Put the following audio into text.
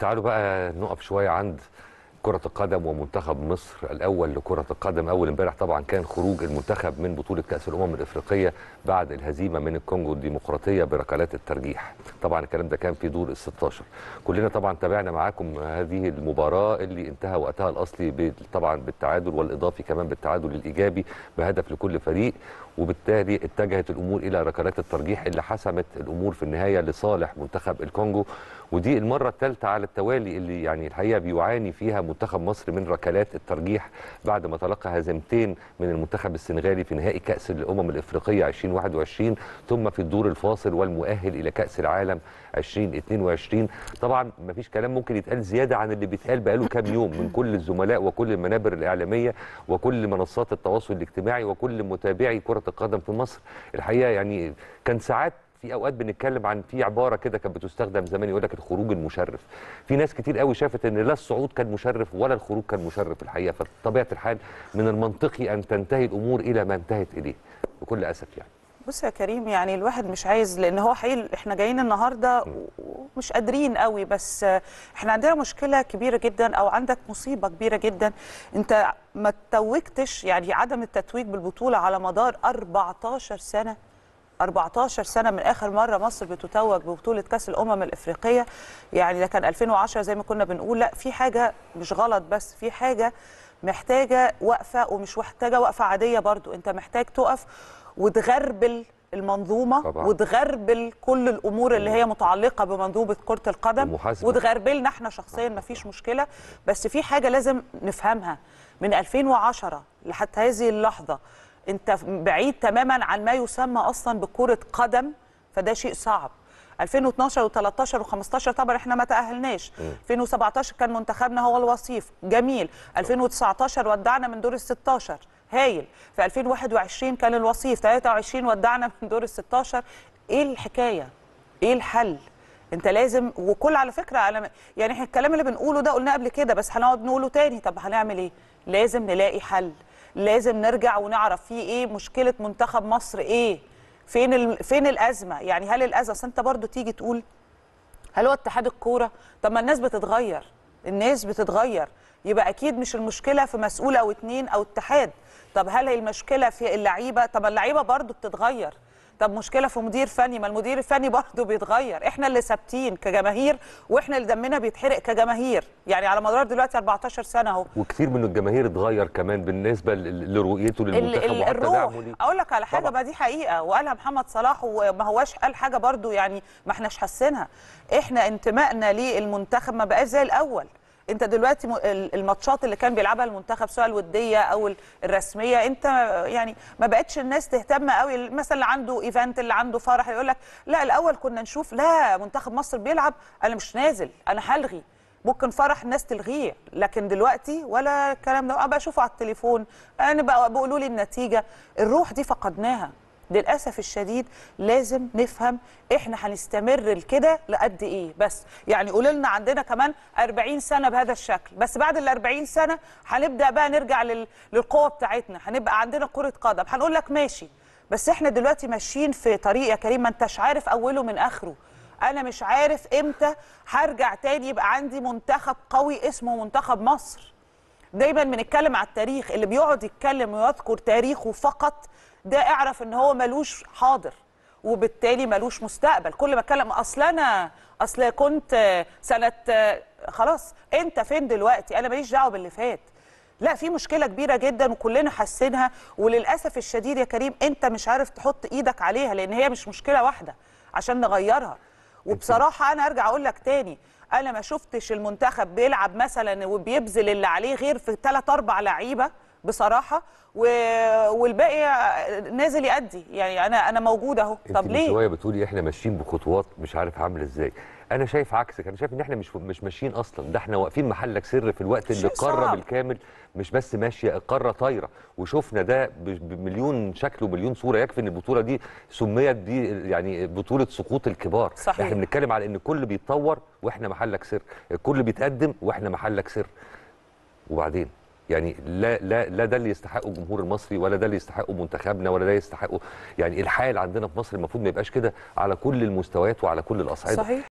تعالوا بقى نقف شويه عند كرة القدم ومنتخب مصر الأول لكرة القدم أول امبارح طبعا كان خروج المنتخب من بطولة كأس الأمم الأفريقية بعد الهزيمة من الكونغو الديمقراطية بركلات الترجيح طبعا الكلام ده كان في دور ال 16 كلنا طبعا تابعنا معاكم هذه المباراة اللي انتهى وقتها الأصلي طبعا بالتعادل والإضافي كمان بالتعادل الإيجابي بهدف لكل فريق وبالتالي اتجهت الأمور إلى ركلات الترجيح اللي حسمت الأمور في النهاية لصالح منتخب الكونغو ودي المرة الثالثة على التوالي اللي يعني الحقيقة بيعاني فيها منتخب مصر من ركلات الترجيح بعد ما تلقى هزيمتين من المنتخب السنغالي في نهائي كأس الأمم الإفريقية 2021 ثم في الدور الفاصل والمؤهل إلى كأس العالم 2022 طبعا ما فيش كلام ممكن يتقال زيادة عن اللي بيتقال بقاله كام يوم من كل الزملاء وكل المنابر الإعلامية وكل منصات التواصل الاجتماعي وكل متابعي كرة القدم في مصر الحقيقة يعني كان ساعات في اوقات بنتكلم عن في عباره كده كانت بتستخدم زمان يقول لك الخروج المشرف في ناس كتير قوي شافت ان لا الصعود كان مشرف ولا الخروج كان مشرف الحقيقه فطبيعه الحال من المنطقي ان تنتهي الامور الى ما انتهت اليه بكل اسف يعني بص يا كريم يعني الواحد مش عايز لان هو حقيقي احنا جايين النهارده ومش قادرين قوي بس احنا عندنا مشكله كبيره جدا او عندك مصيبه كبيره جدا انت ما توجتش يعني عدم التتويج بالبطوله على مدار 14 سنه 14 سنه من اخر مره مصر بتتوج ببطوله كاس الامم الافريقيه يعني ده كان 2010 زي ما كنا بنقول لا في حاجه مش غلط بس في حاجه محتاجه وقفه ومش محتاجه وقفه عاديه برضو انت محتاج تقف وتغربل المنظومه طبعا. وتغربل كل الامور اللي هي متعلقه بمنظومه كره القدم ومحاسبة. وتغربلنا احنا شخصيا ما فيش مشكله بس في حاجه لازم نفهمها من 2010 لحتى هذه اللحظه انت بعيد تماما عن ما يسمى اصلا بكره قدم فده شيء صعب 2012 و13 و15 طبعا احنا ما تاهلناش 2017 كان منتخبنا هو الوصيف جميل 2019 ودعنا من دور ال 16 هايل في 2021 كان الوصيف 23 ودعنا من دور ال 16 ايه الحكايه ايه الحل انت لازم وكل على فكره على يعني احنا الكلام اللي بنقوله ده قلناه قبل كده بس هنقعد نقوله تاني طب هنعمل ايه لازم نلاقي حل لازم نرجع ونعرف في ايه مشكله منتخب مصر ايه فين ال... فين الازمه يعني هل الازمه اصل انت برضو تيجي تقول هل هو اتحاد الكوره طب ما الناس بتتغير الناس بتتغير يبقى اكيد مش المشكله في مسؤول او اتنين او اتحاد طب هل هي المشكله في اللعيبه طب اللعيبه برضو بتتغير طب مشكله في مدير فني ما المدير الفني برضه بيتغير احنا اللي ثابتين كجماهير واحنا اللي دمنا بيتحرق كجماهير يعني على مدار دلوقتي 14 سنه اهو وكثير من الجماهير اتغير كمان بالنسبه لرؤيته للمنتخب وحتى الروح اقول لك على حاجه ما دي حقيقه وقالها محمد صلاح وما هواش قال حاجه برضه يعني ما احناش حاسينها احنا انتمائنا للمنتخب ما بقاش زي الاول انت دلوقتي الماتشات اللي كان بيلعبها المنتخب سواء الوديه او الرسميه انت يعني ما بقتش الناس تهتم قوي مثلا اللي عنده ايفنت اللي عنده فرح يقول لك لا الاول كنا نشوف لا منتخب مصر بيلعب انا مش نازل انا هلغي ممكن فرح الناس تلغيه لكن دلوقتي ولا الكلام ده بقى اشوفه على التليفون انا بقى بيقولوا لي النتيجه الروح دي فقدناها للاسف الشديد لازم نفهم احنا هنستمر لكده لقد ايه بس يعني قولوا لنا عندنا كمان 40 سنه بهذا الشكل بس بعد ال 40 سنه هنبدا بقى نرجع لل... للقوه بتاعتنا هنبقى عندنا كره قدم هنقول لك ماشي بس احنا دلوقتي ماشيين في طريق يا كريم ما انتش عارف اوله من اخره انا مش عارف امتى هرجع تاني يبقى عندي منتخب قوي اسمه منتخب مصر دايما بنتكلم على التاريخ اللي بيقعد يتكلم ويذكر تاريخه فقط ده اعرف ان هو ملوش حاضر وبالتالي ملوش مستقبل كل ما اتكلم اصل انا اصل كنت سنه خلاص انت فين دلوقتي انا ماليش دعوه باللي فات لا في مشكله كبيره جدا وكلنا حاسينها وللاسف الشديد يا كريم انت مش عارف تحط ايدك عليها لان هي مش مشكله واحده عشان نغيرها وبصراحه انا ارجع اقول لك تاني انا ما شفتش المنتخب بيلعب مثلا وبيبذل اللي عليه غير في ثلاث اربع لعيبه بصراحه و... والباقي نازل يأدي يعني انا انا موجود اهو طب ليه شويه بتقولي احنا ماشيين بخطوات مش عارف عامل ازاي انا شايف عكسك انا شايف ان احنا مش مش ماشيين اصلا ده احنا واقفين محلك سر في الوقت اللي القاره بالكامل مش بس ماشيه القاره طايره وشفنا ده بمليون شكل ومليون صوره يكفي ان البطوله دي سميت دي يعني بطوله سقوط الكبار صحيح. احنا بنتكلم على ان الكل بيتطور واحنا محلك سر الكل بيتقدم واحنا محلك سر وبعدين يعني لا لا لا ده اللي يستحقه الجمهور المصري ولا ده اللي يستحقه منتخبنا ولا ده يستحقه يعني الحال عندنا في مصر المفروض ما يبقاش كده على كل المستويات وعلى كل الاصعده صحيح.